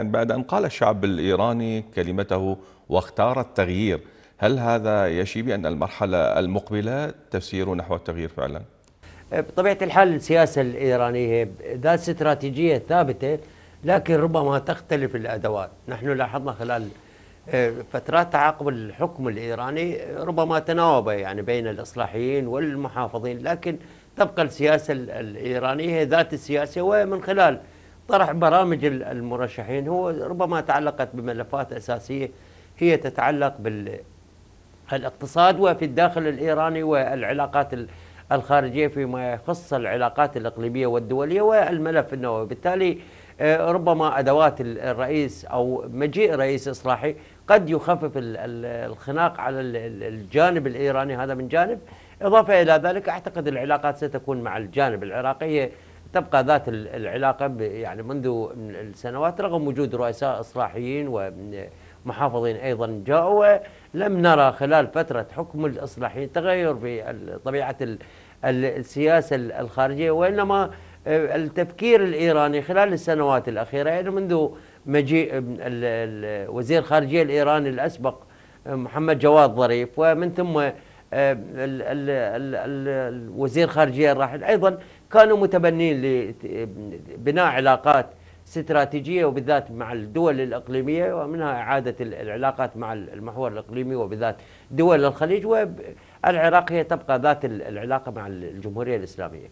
بعد أن قال الشعب الإيراني كلمته واختار التغيير هل هذا يشي بأن المرحلة المقبلة تسير نحو التغيير فعلا؟ أه، بطبيعة الحال السياسة الإيرانية ذات استراتيجية ثابتة لكن ربما تختلف الأدوات نحن لاحظنا خلال أه، فترات تعاقب الحكم الإيراني ربما تناوب يعني بين الإصلاحيين والمحافظين لكن تبقى السياسة الإيرانية ذات السياسة ومن خلال طرح برامج المرشحين هو ربما تعلقت بملفات أساسية هي تتعلق بالاقتصاد وفي الداخل الإيراني والعلاقات الخارجية فيما يخص العلاقات الإقليمية والدولية والملف النووي بالتالي آه، ربما أدوات الرئيس أو مجيء رئيس إصلاحي قد يخفف الخناق على الجانب الإيراني هذا من جانب إضافة إلى ذلك أعتقد العلاقات ستكون مع الجانب العراقي تبقى ذات العلاقة يعني منذ السنوات رغم وجود رؤساء إصلاحيين ومحافظين أيضا جاءوا لم نرى خلال فترة حكم الإصلاحيين تغير في طبيعة السياسة الخارجية وإنما آه، التفكير الإيراني خلال السنوات الأخيرة يعني منذ مجيء وزير الخارجية الإيراني الأسبق آه، محمد جواد ظريف ومن ثم الوزير خارجية الراحل أيضا كانوا متبنين لبناء علاقات استراتيجية وبالذات مع الدول الإقليمية ومنها إعادة العلاقات مع المحور الإقليمي وبالذات دول الخليج والعراق هي تبقى ذات العلاقة مع الجمهورية الإسلامية